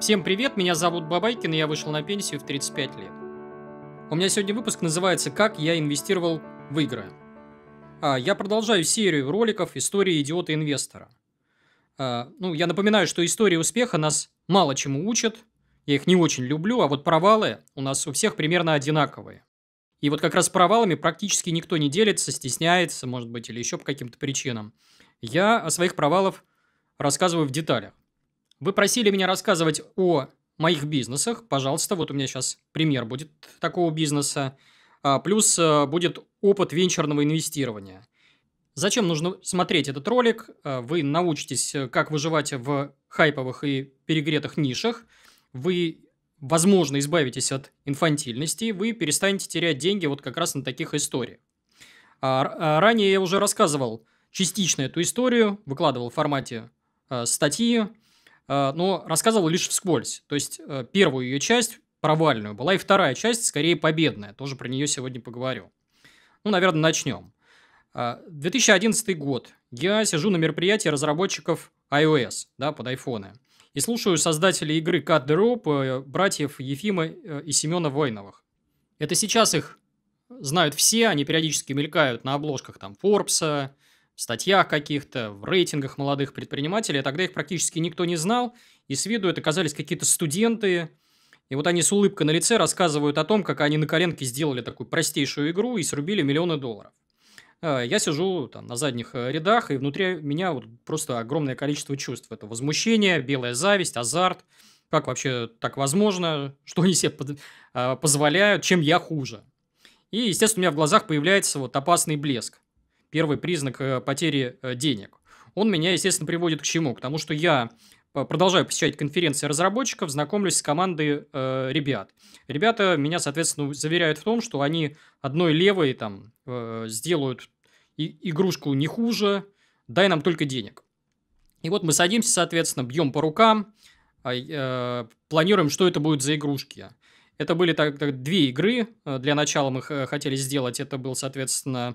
Всем привет, меня зовут Бабайкин, и я вышел на пенсию в 35 лет. У меня сегодня выпуск называется «Как я инвестировал в игры». А, я продолжаю серию роликов «Истории идиота-инвестора». А, ну, я напоминаю, что истории успеха нас мало чему учат, я их не очень люблю, а вот провалы у нас у всех примерно одинаковые. И вот как раз провалами практически никто не делится, стесняется, может быть, или еще по каким-то причинам. Я о своих провалах рассказываю в деталях. Вы просили меня рассказывать о моих бизнесах. Пожалуйста, вот у меня сейчас пример будет такого бизнеса. А, плюс э, будет опыт венчурного инвестирования. Зачем нужно смотреть этот ролик? Э, вы научитесь, э, как выживать в хайповых и перегретых нишах. Вы, возможно, избавитесь от инфантильности. Вы перестанете терять деньги вот как раз на таких историях. А, а, ранее я уже рассказывал частично эту историю, выкладывал в формате статьи. А, но рассказывал лишь вскользь. То есть, э, первую ее часть провальную была, и вторая часть, скорее, победная. Тоже про нее сегодня поговорю. Ну, наверное, начнем. 2011 год. Я сижу на мероприятии разработчиков iOS, да, под айфоны. И слушаю создателей игры Cut the Rope, э, братьев Ефима э, и Семена Войновых. Это сейчас их знают все, они периодически мелькают на обложках там Форбса, в статьях каких-то, в рейтингах молодых предпринимателей, а тогда их практически никто не знал, и с виду это оказались какие-то студенты, и вот они с улыбкой на лице рассказывают о том, как они на коленке сделали такую простейшую игру и срубили миллионы долларов. А, я сижу там на задних э, рядах, и внутри меня вот просто огромное количество чувств. Это возмущение, белая зависть, азарт. Как вообще так возможно? Что они себе а, позволяют? Чем я хуже? И, естественно, у меня в глазах появляется вот опасный блеск первый признак э, потери э, денег. Он меня, естественно, приводит к чему? К тому, что я продолжаю посещать конференции разработчиков, знакомлюсь с командой э, ребят. Ребята меня, соответственно, заверяют в том, что они одной левой там э, сделают и, игрушку не хуже, дай нам только денег. И вот мы садимся, соответственно, бьем по рукам, а, э, планируем, что это будет за игрушки. Это были так, так, две игры. Э, для начала мы хотели сделать, это был, соответственно,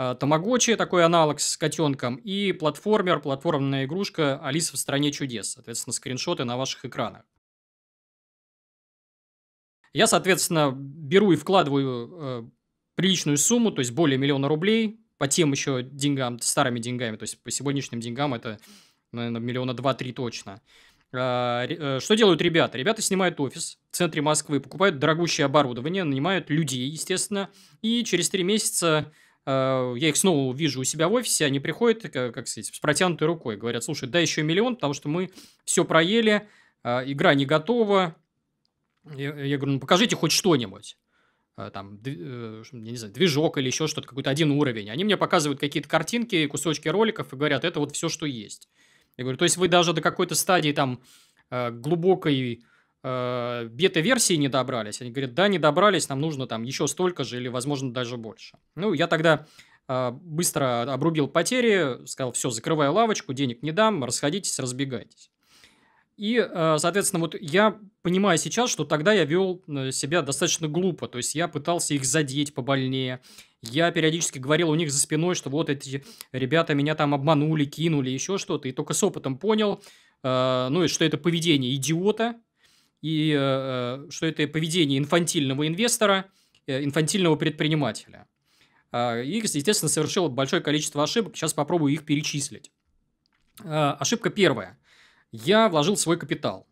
Э, Тамагочи, такой аналог с котенком, и платформер, платформенная игрушка «Алиса в стране чудес». Соответственно, скриншоты на ваших экранах. Я, соответственно, беру и вкладываю э, приличную сумму, то есть более миллиона рублей, по тем еще деньгам, старыми деньгами, то есть по сегодняшним деньгам это, наверное, миллиона два-три точно. Э, э, что делают ребята? Ребята снимают офис в центре Москвы, покупают дорогущее оборудование, нанимают людей, естественно, и через три месяца Э, я их снова вижу у себя в офисе, они приходят, э, как сказать, с протянутой рукой, говорят, слушай, дай еще миллион, потому что мы все проели, э, игра не готова. Я говорю, ну покажите хоть что-нибудь там, я не знаю, движок или еще что-то, какой-то один уровень. Они мне показывают какие-то картинки, кусочки роликов и говорят, это вот все, что есть. Я говорю, то есть вы даже до какой-то стадии там глубокой Э, бета-версии не добрались. Они говорят, да, не добрались, нам нужно там еще столько же или, возможно, даже больше. Ну, я тогда э, быстро обрубил потери, сказал, все, закрываю лавочку, денег не дам, расходитесь, разбегайтесь. И, э, соответственно, вот я понимаю сейчас, что тогда я вел себя достаточно глупо. То есть, я пытался их задеть побольнее. Я периодически говорил у них за спиной, что вот эти ребята меня там обманули, кинули, еще что-то. И только с опытом понял, ну, и что это поведение идиота, и э, что это поведение инфантильного инвестора, э, инфантильного предпринимателя. А, и, естественно, совершил большое количество ошибок. Сейчас попробую их перечислить. А, ошибка первая. Я вложил свой капитал.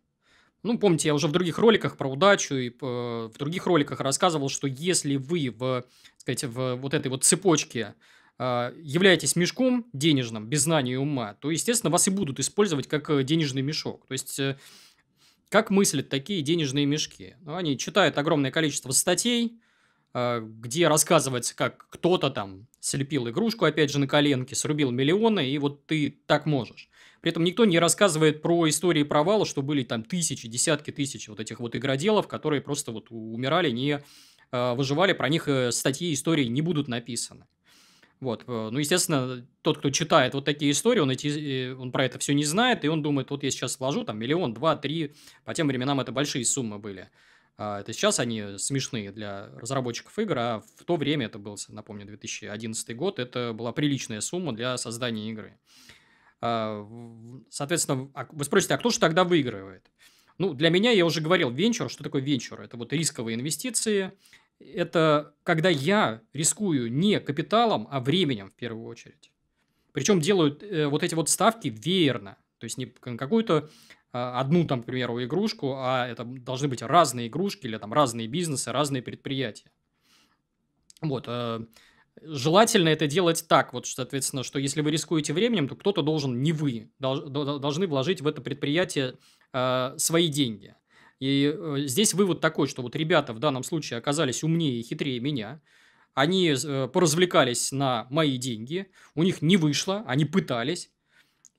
Ну, помните, я уже в других роликах про удачу и э, в других роликах рассказывал, что если вы в, сказать, в вот этой вот цепочке а, являетесь мешком денежным без знания и ума, то, естественно, вас и будут использовать как денежный мешок. То есть, как мыслят такие денежные мешки? Ну, они читают огромное количество статей, э, где рассказывается, как кто-то там слепил игрушку, опять же, на коленке, срубил миллионы, и вот ты так можешь. При этом никто не рассказывает про истории провала, что были там тысячи, десятки тысяч вот этих вот игроделов, которые просто вот умирали, не э, выживали, про них э, статьи истории не будут написаны. Вот. Э, ну, естественно, тот, кто читает вот такие истории, он, эти, э, он про это все не знает, и он думает, вот я сейчас вложу там миллион, два, три, по тем временам это большие суммы были. А, это сейчас они смешные для разработчиков игр, а в то время, это был, напомню, 2011 год, это была приличная сумма для создания игры. А, соответственно, а, вы спросите, а кто же тогда выигрывает? Ну, для меня, я уже говорил, венчур, что такое венчур? Это вот рисковые инвестиции, это когда я рискую не капиталом, а временем в первую очередь. Причем делают э, вот эти вот ставки верно, То есть не какую-то а, одну, там, к примеру, игрушку, а это должны быть разные игрушки или там разные бизнесы, разные предприятия. Вот. Э, желательно это делать так, вот, соответственно, что если вы рискуете временем, то кто-то должен, не вы, должны вложить в это предприятие э, свои деньги. И э, здесь вывод такой, что вот ребята в данном случае оказались умнее и хитрее меня. Они э, поразвлекались на мои деньги, у них не вышло, они пытались.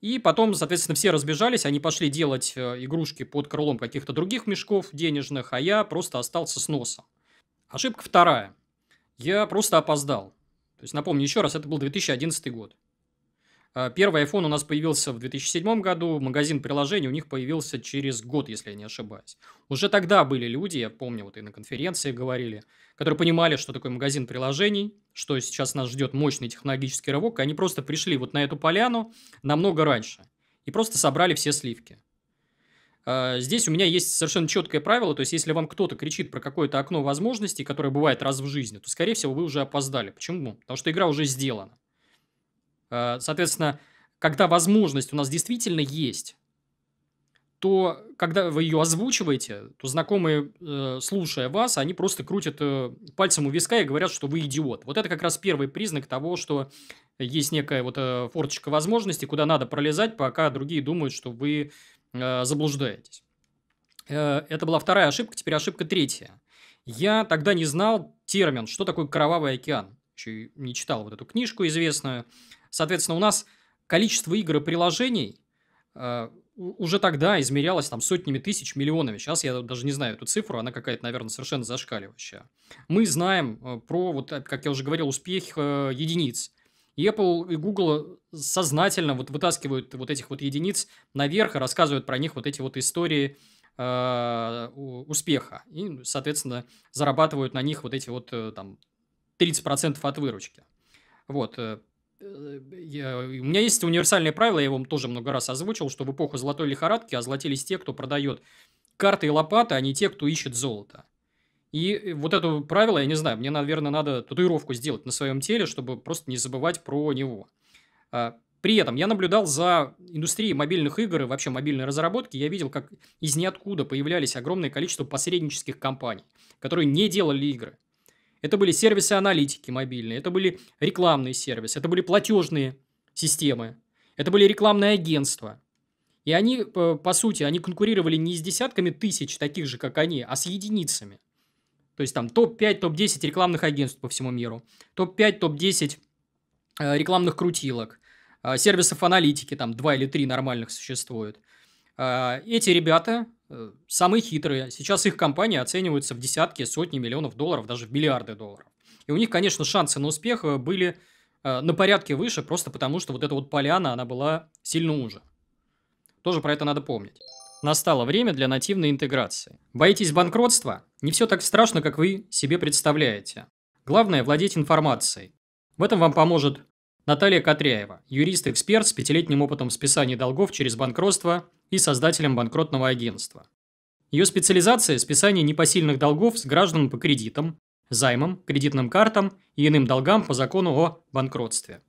И потом, соответственно, все разбежались, они пошли делать э, игрушки под крылом каких-то других мешков денежных, а я просто остался с носом. Ошибка вторая. Я просто опоздал. То есть, напомню еще раз, это был 2011 год. А, первый iPhone у нас появился в 2007 году, магазин приложений у них появился через год, если я не ошибаюсь. Уже тогда были люди, я помню, вот и на конференции говорили, которые понимали, что такое магазин приложений, что сейчас нас ждет мощный технологический рывок, и они просто пришли вот на эту поляну намного раньше и просто собрали все сливки. А, здесь у меня есть совершенно четкое правило, то есть если вам кто-то кричит про какое-то окно возможностей, которое бывает раз в жизни, то, скорее всего, вы уже опоздали. Почему? Потому что игра уже сделана. Э, соответственно, когда возможность у нас действительно есть, то когда вы ее озвучиваете, то знакомые, э, слушая вас, они просто крутят э, пальцем у виска и говорят, что вы идиот. Вот это как раз первый признак того, что есть некая вот форточка возможности, куда надо пролезать, пока другие думают, что вы заблуждаетесь. Это была вторая ошибка, теперь ошибка третья. Я тогда не знал термин, что такое кровавый океан. Еще не читал вот эту книжку известную. Соответственно, у нас количество игр и приложений э, уже тогда измерялось там сотнями тысяч, миллионами. Сейчас я даже не знаю эту цифру, она какая-то, наверное, совершенно зашкаливающая. Мы знаем э, про, вот, э, как я уже говорил, успех единиц. И Apple и Google сознательно вот вытаскивают вот этих вот единиц наверх и рассказывают про них вот эти вот истории успеха. И, соответственно, зарабатывают на них вот эти вот э, там 30% от выручки. Вот, я, у меня есть универсальное правило, я его тоже много раз озвучил, что в эпоху золотой лихорадки озолотились те, кто продает карты и лопаты, а не те, кто ищет золото. И э, вот это правило, я не знаю, мне, наверное, надо татуировку сделать на своем теле, чтобы просто не забывать про него. А, при этом я наблюдал за индустрией мобильных игр и вообще мобильной разработки. Я видел, как из ниоткуда появлялись огромное количество посреднических компаний, которые не делали игры это были сервисы аналитики мобильные, это были рекламные сервисы, это были платежные системы, это были рекламные агентства. И они, по сути, они конкурировали не с десятками тысяч таких же, как они, а с единицами. То есть там топ-5, топ-10 рекламных агентств по всему миру, топ-5, топ-10 э, рекламных крутилок, э, сервисов аналитики, там два или три нормальных существуют. Э, эти ребята Э, самые хитрые. Сейчас их компании оцениваются в десятки, сотни миллионов долларов, даже в миллиарды долларов. И у них, конечно, шансы на успех э, были э, на порядке выше, просто потому что вот эта вот поляна, она была сильно уже. Тоже про это надо помнить. Настало время для нативной интеграции. Боитесь банкротства? Не все так страшно, как вы себе представляете. Главное – владеть информацией. В этом вам поможет Наталья Катряева юрист-эксперт с пятилетним опытом списания долгов через банкротство – и создателем банкротного агентства. Ее специализация – списание непосильных долгов с граждан по кредитам, займам, кредитным картам и иным долгам по закону о банкротстве.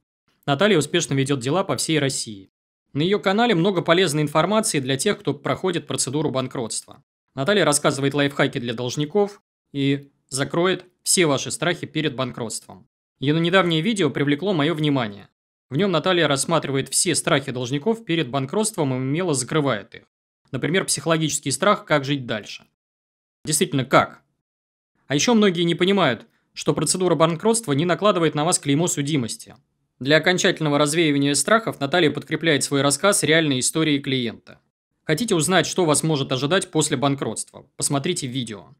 Наталья успешно ведет дела по всей России. На ее канале много полезной информации для тех, кто проходит процедуру банкротства. Наталья рассказывает лайфхаки для должников и закроет все ваши страхи перед банкротством. Ее недавнее видео привлекло мое внимание. В нем Наталья рассматривает все страхи должников перед банкротством и умело закрывает их. Например, психологический страх «Как жить дальше?». Действительно, как? А еще многие не понимают, что процедура банкротства не накладывает на вас клеймо судимости. Для окончательного развеивания страхов Наталья подкрепляет свой рассказ реальной историей клиента. Хотите узнать, что вас может ожидать после банкротства? Посмотрите видео.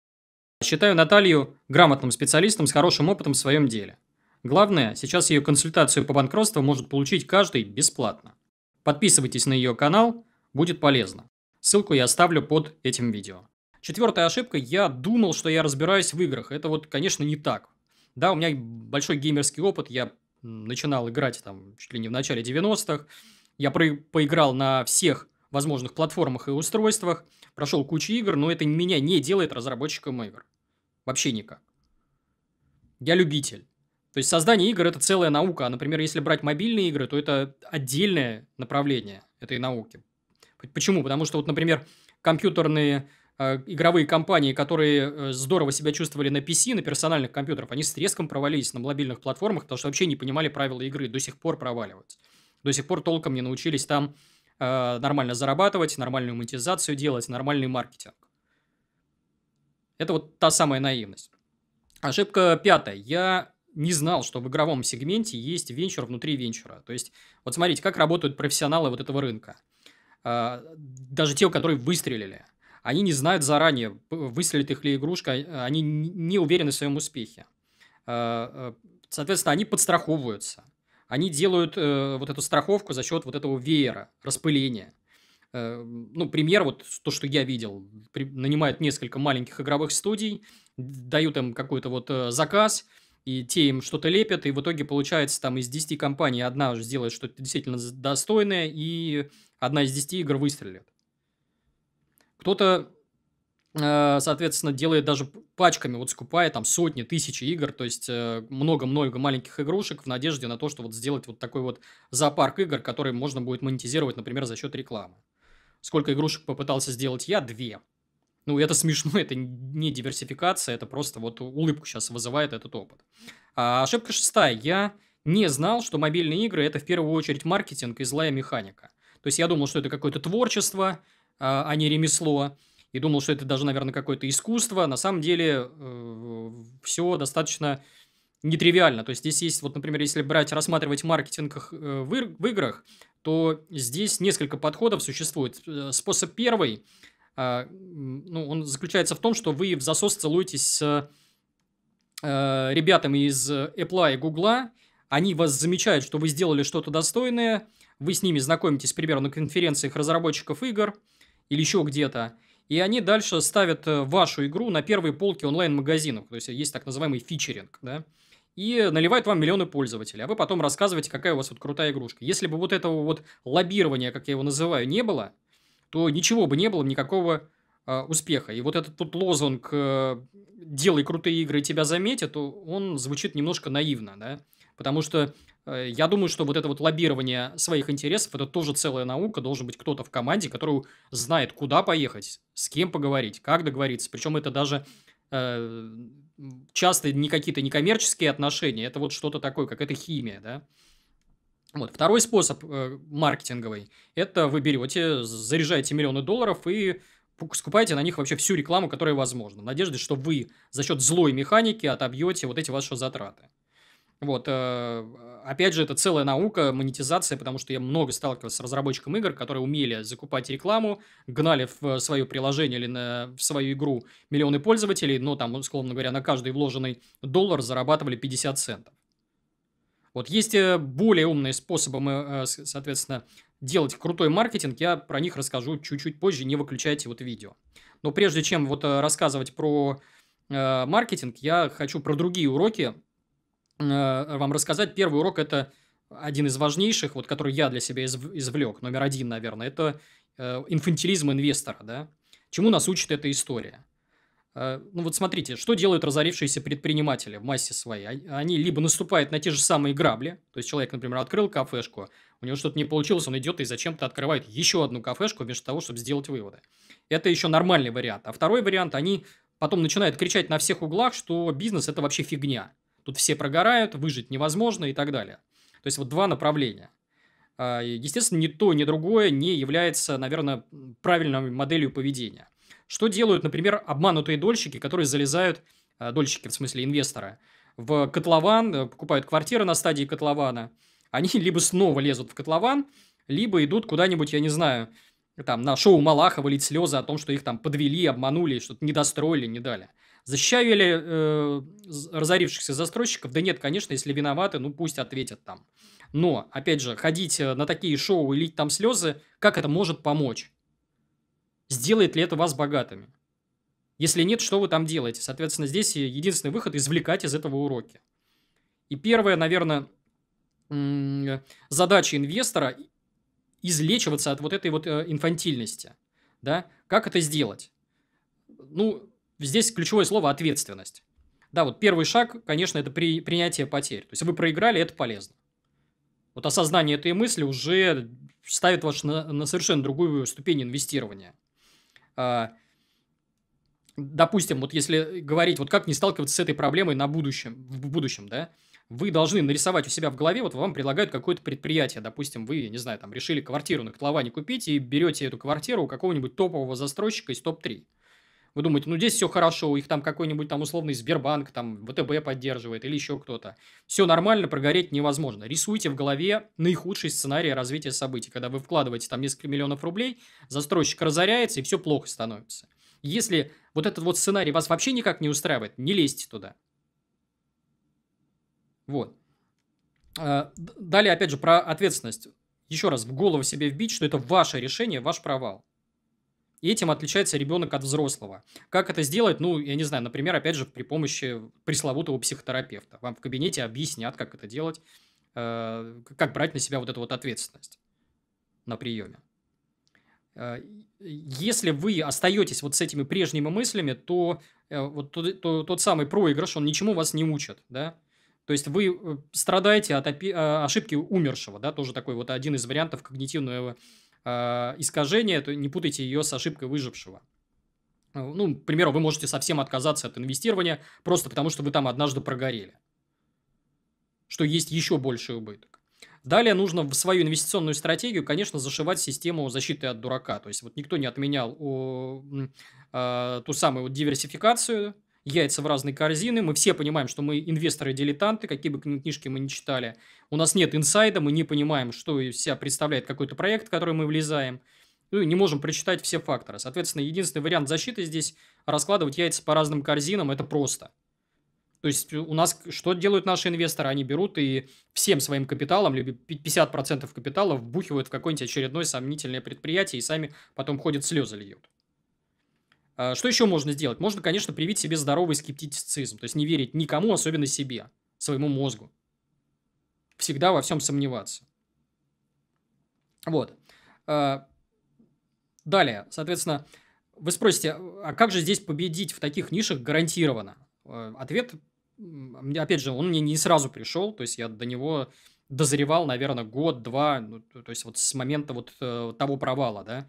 Считаю Наталью грамотным специалистом с хорошим опытом в своем деле. Главное, сейчас ее консультацию по банкротству может получить каждый бесплатно. Подписывайтесь на ее канал, будет полезно. Ссылку я оставлю под этим видео. Четвертая ошибка. Я думал, что я разбираюсь в играх. Это вот, конечно, не так. Да, у меня большой геймерский опыт. Я начинал играть там чуть ли не в начале 90-х. Я про- поиграл на всех возможных платформах и устройствах. Прошел кучу игр, но это меня не делает разработчиком игр. Вообще никак. Я любитель. То есть создание игр – это целая наука. А, например, если брать мобильные игры, то это отдельное направление этой науки. Почему? Потому что, вот, например, компьютерные э, игровые компании, которые э, здорово себя чувствовали на PC, на персональных компьютерах, они с треском провалились на мобильных платформах, потому что вообще не понимали правила игры, до сих пор проваливаются. До сих пор толком не научились там э, нормально зарабатывать, нормальную монетизацию делать, нормальный маркетинг. Это вот та самая наивность. Ошибка пятая. Я не знал, что в игровом сегменте есть венчур внутри венчура. То есть, вот смотрите, как работают профессионалы вот этого рынка. А, даже те, которые выстрелили. Они не знают заранее, выстрелит их ли игрушка, а, они не уверены в своем успехе. А, соответственно, они подстраховываются. Они делают э, вот эту страховку за счет вот этого веера, распыления. Э, ну, пример, вот то, что я видел, нанимают несколько маленьких игровых студий, дают им какой-то вот э, заказ – и те им что-то лепят, и в итоге получается там из 10 компаний одна уже сделает что-то действительно достойное, и одна из 10 игр выстрелит. Кто-то, э, соответственно, делает даже пачками, вот скупая там сотни, тысячи игр, то есть э, много-много маленьких игрушек в надежде на то, что вот сделать вот такой вот зоопарк игр, который можно будет монетизировать, например, за счет рекламы. Сколько игрушек попытался сделать я? Две. Ну, это смешно, это не диверсификация, это просто вот улыбку сейчас вызывает этот опыт. А, ошибка шестая. Я не знал, что мобильные игры – это в первую очередь маркетинг и злая механика. То есть, я думал, что это какое-то творчество, а, а не ремесло. И думал, что это даже, наверное, какое-то искусство. На самом деле, э, все достаточно нетривиально. То есть, здесь есть, вот, например, если брать, рассматривать маркетинг э, в играх, то здесь несколько подходов существует. Э, способ первый – а, ну, он заключается в том, что вы в засос целуетесь с э, ребятами из Apple и Google, они вас замечают, что вы сделали что-то достойное, вы с ними знакомитесь, примерно, на конференциях разработчиков игр или еще где-то, и они дальше ставят э, вашу игру на первые полки онлайн-магазинов, то есть есть так называемый фичеринг, да, и наливают вам миллионы пользователей, а вы потом рассказываете, какая у вас вот крутая игрушка. Если бы вот этого вот лоббирования, как я его называю, не было – то ничего бы не было, никакого э, успеха. И вот этот тут лозунг э, «делай крутые игры, и тебя заметят», он звучит немножко наивно, да? Потому что э, я думаю, что вот это вот лоббирование своих интересов, это тоже целая наука, должен быть кто-то в команде, который знает, куда поехать, с кем поговорить, как договориться. Причем это даже э, часто не какие-то некоммерческие отношения, это вот что-то такое, как это химия, да? Вот. Второй способ э, маркетинговый – это вы берете, заряжаете миллионы долларов и скупаете на них вообще всю рекламу, которая возможна, в что вы за счет злой механики отобьете вот эти ваши затраты. Вот, э, опять же, это целая наука, монетизация, потому что я много сталкивался с разработчиком игр, которые умели закупать рекламу, гнали в свое приложение или на, в свою игру миллионы пользователей, но там, условно говоря, на каждый вложенный доллар зарабатывали 50 центов. Вот есть э, более умные способы, мы, э, соответственно, делать крутой маркетинг. Я про них расскажу чуть-чуть позже, не выключайте вот видео. Но прежде чем вот э, рассказывать про маркетинг, я хочу про другие уроки вам рассказать. Первый урок – это один из важнейших, вот, который я для себя извлек, номер один, наверное, это инфантилизм инвестора. Да? Чему нас учит эта история? Э, ну вот смотрите, что делают разорившиеся предприниматели в массе своей? Они либо наступают на те же самые грабли, то есть человек, например, открыл кафешку, у него что-то не получилось, он идет и зачем-то открывает еще одну кафешку вместо того, чтобы сделать выводы. Это еще нормальный вариант. А второй вариант, они потом начинают кричать на всех углах, что бизнес это вообще фигня. Тут все прогорают, выжить невозможно и так далее. То есть вот два направления. Э, естественно, ни то, ни другое не является, наверное, правильной моделью поведения – что делают, например, обманутые дольщики, которые залезают, э, дольщики в смысле инвестора, в котлован, э, покупают квартиры на стадии котлована. Они либо снова лезут в котлован, либо идут куда-нибудь, я не знаю, там, на шоу Малахова лить слезы о том, что их там подвели, обманули, что-то недостроили, не дали. Защавили э, разорившихся застройщиков? Да нет, конечно, если виноваты, ну пусть ответят там. Но, опять же, ходить э, на такие шоу и лить там слезы, как это может помочь? сделает ли это вас богатыми? Если нет, что вы там делаете? Соответственно, здесь единственный выход – извлекать из этого уроки. И первое, наверное, задача инвестора – излечиваться от вот этой вот э, инфантильности. Да? Как это сделать? Ну, здесь ключевое слово – ответственность. Да, вот первый шаг, конечно, это при, принятие потерь. То есть, вы проиграли, это полезно. Вот осознание этой мысли уже ставит вас на, на совершенно другую ступень инвестирования – а, допустим, вот если говорить, вот как не сталкиваться с этой проблемой на будущем, в будущем, да, вы должны нарисовать у себя в голове, вот вам предлагают какое-то предприятие, допустим, вы, не знаю, там решили квартиру на котловане купить и берете эту квартиру у какого-нибудь топового застройщика из топ-3. Вы думаете, ну здесь все хорошо, их там какой-нибудь там условный Сбербанк, там ВТБ поддерживает или еще кто-то. Все нормально, прогореть невозможно. Рисуйте в голове наихудший сценарий развития событий, когда вы вкладываете там несколько миллионов рублей, застройщик разоряется и все плохо становится. Если вот этот вот сценарий вас вообще никак не устраивает, не лезьте туда. Вот. А, далее, опять же, про ответственность. Еще раз, в голову себе вбить, что это ваше решение, ваш провал. И этим отличается ребенок от взрослого. Как это сделать? Ну, я не знаю, например, опять же, при помощи пресловутого психотерапевта. Вам в кабинете объяснят, как это делать, э, как брать на себя вот эту вот ответственность на приеме. Э, если вы остаетесь вот с этими прежними мыслями, то э, вот тот, тот, тот самый проигрыш, он ничему вас не учит, да? То есть вы страдаете от ошибки умершего, да, тоже такой вот один из вариантов когнитивного Э, искажение, то не путайте ее с ошибкой выжившего. Э, ну, к примеру, вы можете совсем отказаться от инвестирования, просто потому что вы там однажды прогорели. Что есть еще больший убыток. Далее нужно в свою инвестиционную стратегию, конечно, зашивать систему защиты от дурака. То есть, вот никто не отменял о, э, ту самую вот диверсификацию, яйца в разные корзины. Мы все понимаем, что мы инвесторы-дилетанты, какие бы книжки мы ни читали. У нас нет инсайда, мы не понимаем, что из себя представляет какой-то проект, в который мы влезаем. Ну, не можем прочитать все факторы. Соответственно, единственный вариант защиты здесь – раскладывать яйца по разным корзинам. Это просто. То есть у нас что делают наши инвесторы? Они берут и всем своим капиталом, либо 50% капитала вбухивают в какое-нибудь очередное сомнительное предприятие и сами потом ходят слезы льют. А, что еще можно сделать? Можно, конечно, привить себе здоровый скептицизм, то есть не верить никому, особенно себе, своему мозгу. Всегда во всем сомневаться. Вот. А, далее, соответственно, вы спросите, а как же здесь победить в таких нишах гарантированно? А, ответ, опять же, он мне не сразу пришел, то есть я до него дозревал, наверное, год-два, ну, то есть вот с момента вот э, того провала, да,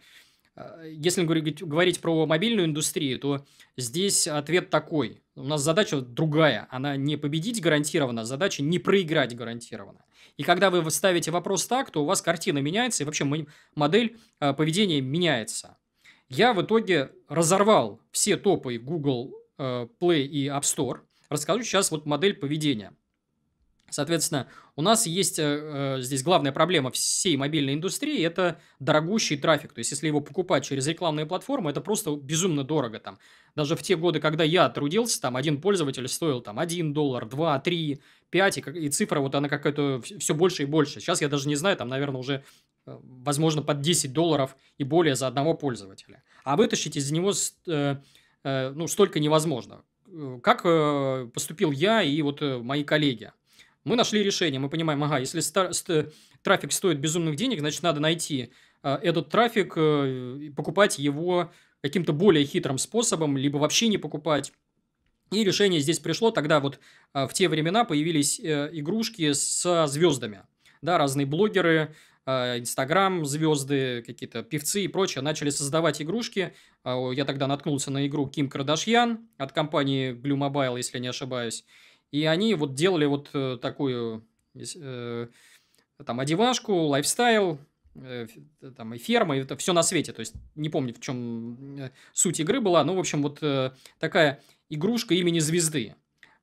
а, если говорить, говорить про мобильную индустрию, то здесь ответ такой. У нас задача другая. Она не победить гарантированно, а задача не проиграть гарантированно. И когда вы ставите вопрос так, то у вас картина меняется, и вообще модель а, поведения меняется. Я в итоге разорвал все топы Google э, Play и App Store. Расскажу сейчас вот модель поведения. Соответственно, у нас есть э, э, здесь главная проблема всей мобильной индустрии – это дорогущий трафик. То есть, если его покупать через рекламные платформы, это просто безумно дорого. Там. Даже в те годы, когда я трудился, там один пользователь стоил там 1 доллар, 2, 3, 5, и, и цифра вот она какая-то все больше и больше. Сейчас я даже не знаю, там, наверное, уже э, возможно, под 10 долларов и более за одного пользователя. А вытащить из него э, э, ну, столько невозможно. Э, как э, поступил я и вот мои коллеги – мы нашли решение, мы понимаем, ага, если стар, ст, трафик стоит безумных денег, значит, надо найти э, этот трафик, э, покупать его каким-то более хитрым способом, либо вообще не покупать. И решение здесь пришло, тогда вот э, в те времена появились э, игрушки со звездами, да, разные блогеры, э, Инстаграм, звезды, какие-то певцы и прочее начали создавать игрушки. Э, я тогда наткнулся на игру Ким Кардашьян от компании Glue Mobile, если не ошибаюсь. И они вот делали вот э, такую э, э, там одевашку, лайфстайл, там и ферма, и это все на свете. То есть, не помню, в чем суть игры была. Но в общем, вот такая игрушка имени звезды.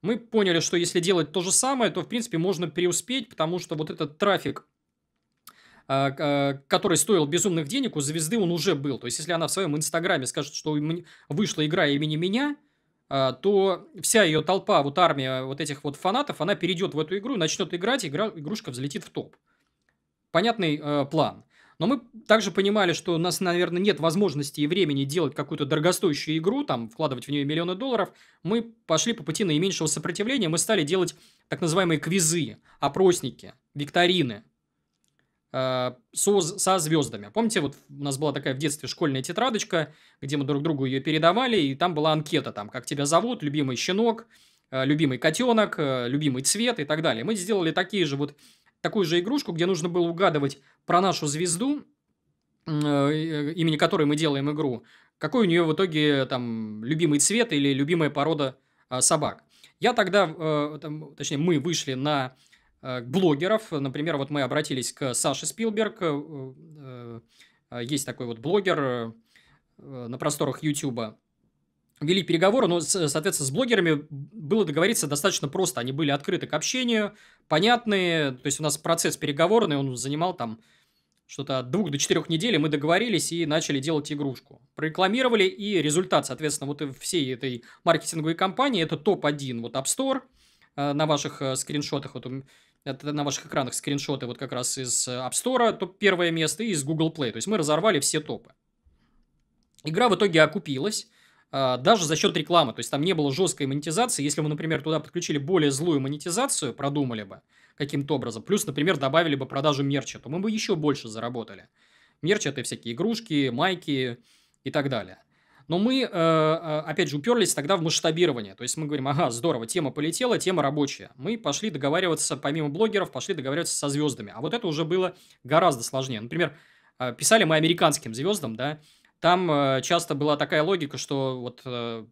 Мы поняли, что если делать то же самое, то, в принципе, можно преуспеть, потому что вот этот трафик, а, а, который стоил безумных денег, у звезды он уже был. То есть, если она в своем инстаграме скажет, что вышла игра имени меня, а, то вся ее толпа, вот армия вот этих вот фанатов, она перейдет в эту игру, начнет играть, игра, игрушка взлетит в топ. Понятный э, план. Но мы также понимали, что у нас, наверное, нет возможности и времени делать какую-то дорогостоящую игру, там, вкладывать в нее миллионы долларов. Мы пошли по пути наименьшего сопротивления, мы стали делать так называемые квизы, опросники, викторины – Э, со, со звездами. Помните, вот у нас была такая в детстве школьная тетрадочка, где мы друг другу ее передавали, и там была анкета, там, как тебя зовут, любимый щенок, «Э, любимый котенок, «Э, любимый цвет и так далее. Мы сделали такие же вот, такую же игрушку, где нужно было угадывать про нашу звезду, имени которой мы делаем игру, какой у нее в итоге там любимый цвет или любимая порода собак. Я тогда, точнее, мы вышли на Э, блогеров. Например, вот мы обратились к Саше Спилберг. Э, э, есть такой вот блогер на просторах Ютуба. Вели переговоры, но, соответственно, с блогерами было договориться достаточно просто. Они были открыты к общению, понятные. То есть, у нас процесс переговорный, он занимал там что-то от двух до четырех недель, и мы договорились и начали делать игрушку. Прорекламировали, и результат, соответственно, вот всей этой маркетинговой кампании – это топ-1 вот App Store – на ваших скриншотах. Вот у это на ваших экранах скриншоты вот как раз из э, App Store, то первое место, и из Google Play. То есть мы разорвали все топы. Игра в итоге окупилась, а, даже за счет рекламы. То есть там не было жесткой монетизации. Если мы, например, туда подключили более злую монетизацию, продумали бы каким-то образом, плюс, например, добавили бы продажу мерча, то мы бы еще больше заработали. Мерч – это всякие игрушки, майки и так далее. Но мы, э, э, опять же, уперлись тогда в масштабирование. То есть мы говорим, ага, здорово, тема полетела, тема рабочая. Мы пошли договариваться, помимо блогеров, пошли договариваться со звездами. А вот это уже было гораздо сложнее. Например, э, писали мы американским звездам, да, там часто была такая логика, что вот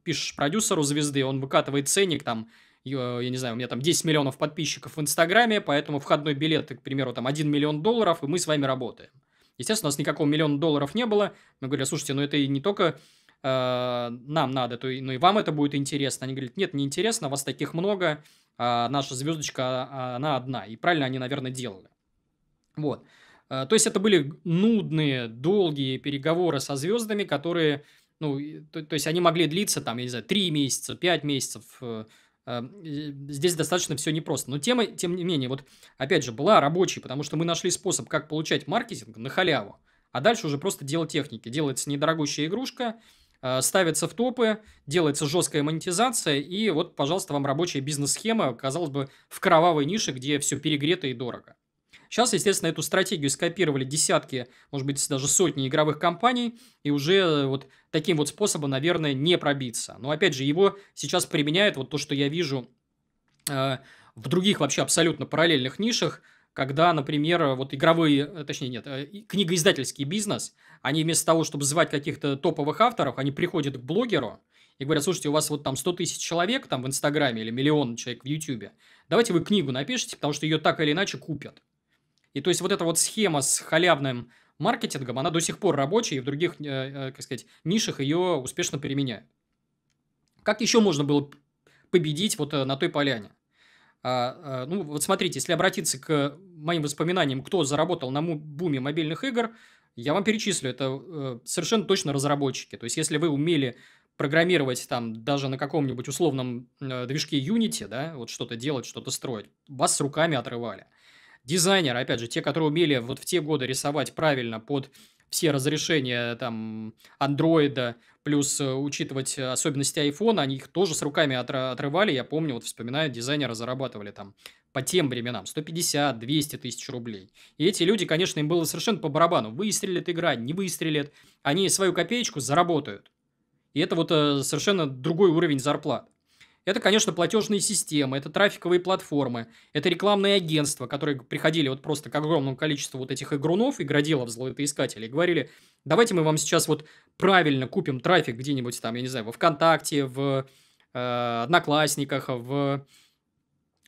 пишешь продюсеру звезды, он выкатывает ценник там, я не знаю, у меня там 10 миллионов подписчиков в Инстаграме, поэтому входной билет, к примеру, там 1 миллион долларов, и мы с вами работаем. Естественно, у нас никакого миллиона долларов не было. Мы говорили, слушайте, ну это и не только Э, нам надо, то и, ну и вам это будет интересно. Они говорят, нет, не интересно, вас таких много, а наша звездочка, а, она одна. И правильно они, наверное, делали. Вот. Э, то есть это были нудные, долгие переговоры со звездами, которые, ну, то, то есть они могли длиться там, я не знаю, 3 месяца, 5 месяцев. Э, здесь достаточно все непросто. Но тема, тем не менее, вот опять же, была рабочей, потому что мы нашли способ, как получать маркетинг на халяву. А дальше уже просто дело техники. Делается недорогущая игрушка – Э, ставится в топы, делается жесткая монетизация, и вот, пожалуйста, вам рабочая бизнес-схема, казалось бы, в кровавой нише, где все перегрето и дорого. Сейчас, естественно, эту стратегию скопировали десятки, может быть, даже сотни игровых компаний, и уже э, вот таким вот способом, наверное, не пробиться. Но, опять же, его сейчас применяют, вот то, что я вижу э, в других вообще абсолютно параллельных нишах – когда, например, э, вот игровые, э, точнее нет, э, книгоиздательский бизнес, они вместо того, чтобы звать каких-то топовых авторов, они приходят к блогеру и говорят, слушайте, у вас вот там 100 тысяч человек там в Инстаграме или миллион человек в Ютьюбе, давайте вы книгу напишите, потому что ее так или иначе купят. И то есть вот эта вот схема с халявным маркетингом, она до сих пор рабочая, и в других, как сказать, нишах ее успешно применяют. Как еще можно было победить вот на той поляне? А, э, ну, вот смотрите, если обратиться к моим воспоминаниям, кто заработал на буме мобильных игр, я вам перечислю, это э, совершенно точно разработчики. То есть, если вы умели программировать там даже на каком-нибудь условном э, движке Unity, да, вот что-то делать, что-то строить, вас с руками отрывали. Дизайнеры, опять же, те, которые умели вот в те годы рисовать правильно под все разрешения там андроида, плюс э, учитывать особенности айфона, они их тоже с руками отрывали, я помню, вот вспоминаю, дизайнеры зарабатывали там по тем временам 150-200 тысяч рублей. И эти люди, конечно, им было совершенно по барабану, выстрелит игра, не выстрелит, они свою копеечку заработают. И это вот э, совершенно другой уровень зарплат. Это, конечно, платежные системы, это трафиковые платформы, это рекламные агентства, которые приходили вот просто к огромному количеству вот этих игрунов, игроделов, золотоискателей, говорили, давайте мы вам сейчас вот правильно купим трафик где-нибудь там, я не знаю, во ВКонтакте, в э, Одноклассниках, в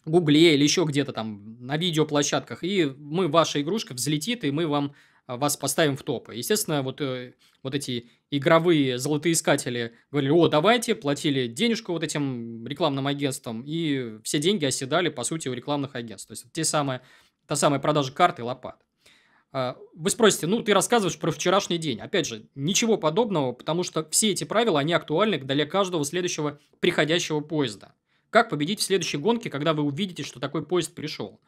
Гугле или еще где-то там на видеоплощадках, и мы, ваша игрушка взлетит, и мы вам а, вас поставим в топы. Естественно, вот, э, вот эти игровые золотоискатели говорили, о, давайте, платили денежку вот этим рекламным агентствам, и все деньги оседали, по сути, у рекламных агентств. То есть, те самые, та самая продажа карты и лопат. А, вы спросите, ну, ты рассказываешь про вчерашний день. Опять же, ничего подобного, потому что все эти правила, они актуальны для каждого следующего приходящего поезда. Как победить в следующей гонке, когда вы увидите, что такой поезд пришел?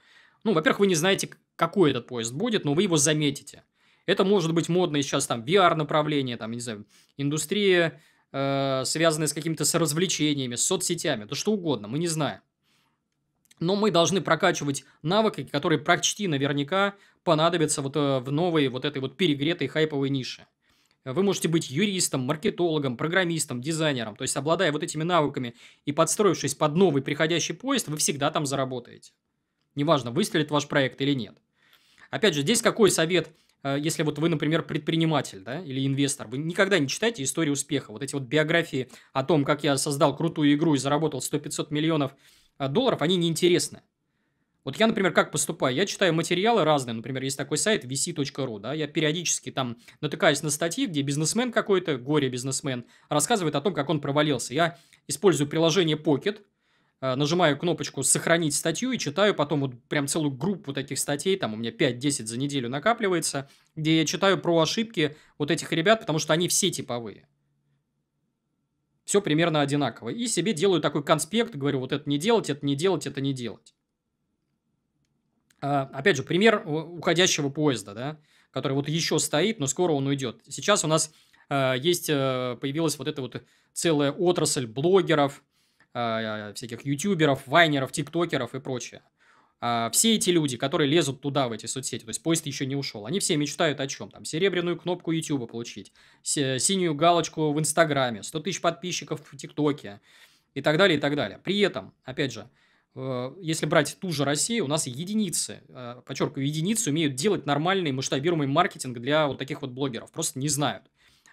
Ну, во-первых, вы не знаете, какой этот поезд будет, но вы его заметите. Это может быть модное сейчас там VR-направление, там, не знаю, индустрия, э, связанная с какими-то с развлечениями, с соцсетями, да что угодно, мы не знаем. Но мы должны прокачивать навыки, которые почти наверняка понадобятся вот э, в новой вот этой вот перегретой хайповой нише. Вы можете быть юристом, маркетологом, программистом, дизайнером. То есть, обладая вот этими навыками и подстроившись под новый приходящий поезд, вы всегда там заработаете. Неважно, выстрелит ваш проект или нет. Опять же, здесь какой совет Э, если вот вы, например, предприниматель да, или инвестор, вы никогда не читаете истории успеха. Вот эти вот биографии о том, как я создал крутую игру и заработал 100-500 миллионов э, долларов, они неинтересны. Вот я, например, как поступаю? Я читаю материалы разные. Например, есть такой сайт vc.ru, да, я периодически там натыкаюсь на статьи, где бизнесмен какой-то, горе-бизнесмен, рассказывает о том, как он провалился. Я использую приложение Pocket, Э, нажимаю кнопочку «Сохранить статью» и читаю потом вот прям целую группу таких статей, там у меня 5-10 за неделю накапливается, где я читаю про ошибки вот этих ребят, потому что они все типовые. Все примерно одинаково. И себе делаю такой конспект, говорю, вот это не делать, это не делать, это не делать. А, опять же, пример уходящего поезда, да, который вот еще стоит, но скоро он уйдет. Сейчас у нас э, есть, э, появилась вот эта вот целая отрасль блогеров, а, всяких ютуберов, вайнеров, тиктокеров и прочее. А, все эти люди, которые лезут туда, в эти соцсети, то есть поезд еще не ушел, они все мечтают о чем? Там серебряную кнопку Ютуба получить, синюю галочку в Инстаграме, 100 тысяч подписчиков в ТикТоке и так далее, и так далее. При этом, опять же, э, если брать ту же Россию, у нас единицы, э, подчеркиваю, единицы умеют делать нормальный масштабируемый маркетинг для вот таких вот блогеров. Просто не знают.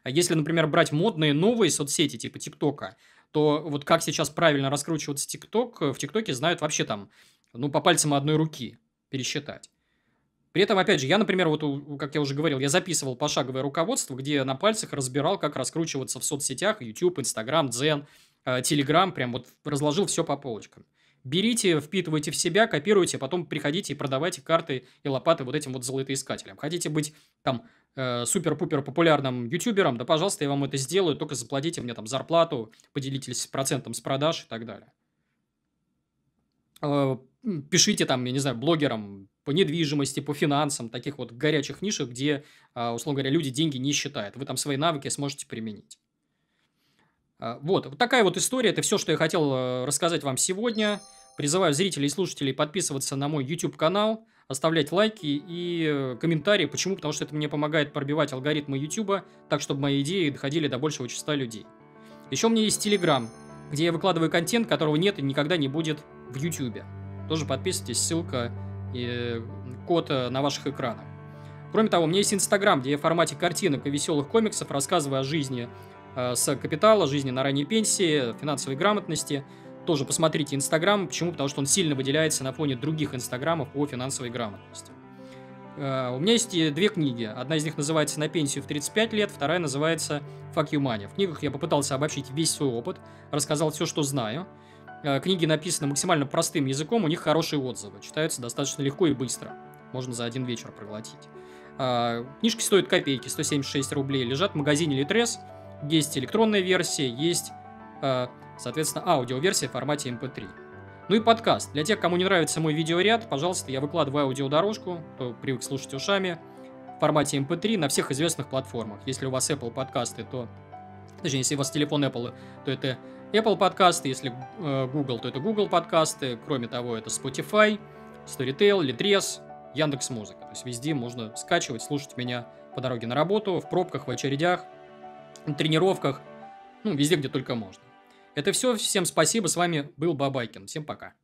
А если, например, брать модные новые соцсети типа ТикТока, то вот как сейчас правильно раскручиваться ТикТок, э, в ТикТоке знают вообще там, ну, по пальцам одной руки пересчитать. При этом, опять же, я, например, вот, как я уже говорил, я записывал пошаговое руководство, где на пальцах разбирал, как раскручиваться в соцсетях, YouTube, Instagram, Zen, э, Telegram, прям вот разложил все по полочкам. Берите, впитывайте в себя, копируйте, потом приходите и продавайте карты и лопаты вот этим вот золотоискателям. Хотите быть там Э, супер-пупер популярным ютубером, да, пожалуйста, я вам это сделаю, только заплатите мне там зарплату, поделитесь процентом с продаж и так далее. Э, пишите там, я не знаю, блогерам по недвижимости, по финансам, таких вот горячих нишах, где, а, условно говоря, люди деньги не считают. Вы там свои навыки сможете применить. Э, вот, вот такая вот история. Это все, что я хотел рассказать вам сегодня. Призываю зрителей и слушателей подписываться на мой YouTube-канал оставлять лайки и комментарии. Почему? Потому что это мне помогает пробивать алгоритмы YouTube, так, чтобы мои идеи доходили до большего числа людей. Еще у меня есть Telegram, где я выкладываю контент, которого нет и никогда не будет в YouTube. Тоже подписывайтесь, ссылка и код э, на ваших экранах. Кроме того, у меня есть Инстаграм, где я в формате картинок и веселых комиксов рассказываю о жизни э, с капитала, жизни на ранней пенсии, финансовой грамотности – тоже посмотрите Инстаграм. Почему? Потому что он сильно выделяется на фоне других Инстаграмов по финансовой грамотности. Э, у меня есть э, две книги. Одна из них называется «На пенсию в 35 лет», вторая называется «Fuck you money». В книгах я попытался обобщить весь свой опыт, рассказал все, что знаю. Э, книги написаны максимально простым языком, у них хорошие отзывы, читаются достаточно легко и быстро. Можно за один вечер проглотить. Книжки стоят копейки, 176 рублей, лежат в магазине Литрес. Есть электронная версия, есть Соответственно, аудиоверсия в формате MP3. Эм ну и подкаст. Для тех, кому не нравится мой видеоряд, пожалуйста, я выкладываю аудиодорожку, кто привык слушать ушами, в формате MP3 эм на всех известных платформах. Если у вас Apple подкасты, то... Точнее, если у вас телефон Apple, то это Apple подкасты, если э, Google, то это Google подкасты, кроме того, это Spotify, Storytel, Litres, Яндекс Музыка. То есть везде можно скачивать, слушать меня по дороге на работу, в пробках, в очередях, на тренировках, ну, везде, где только можно. Это все. Всем спасибо. С вами был Бабайкин. Всем пока.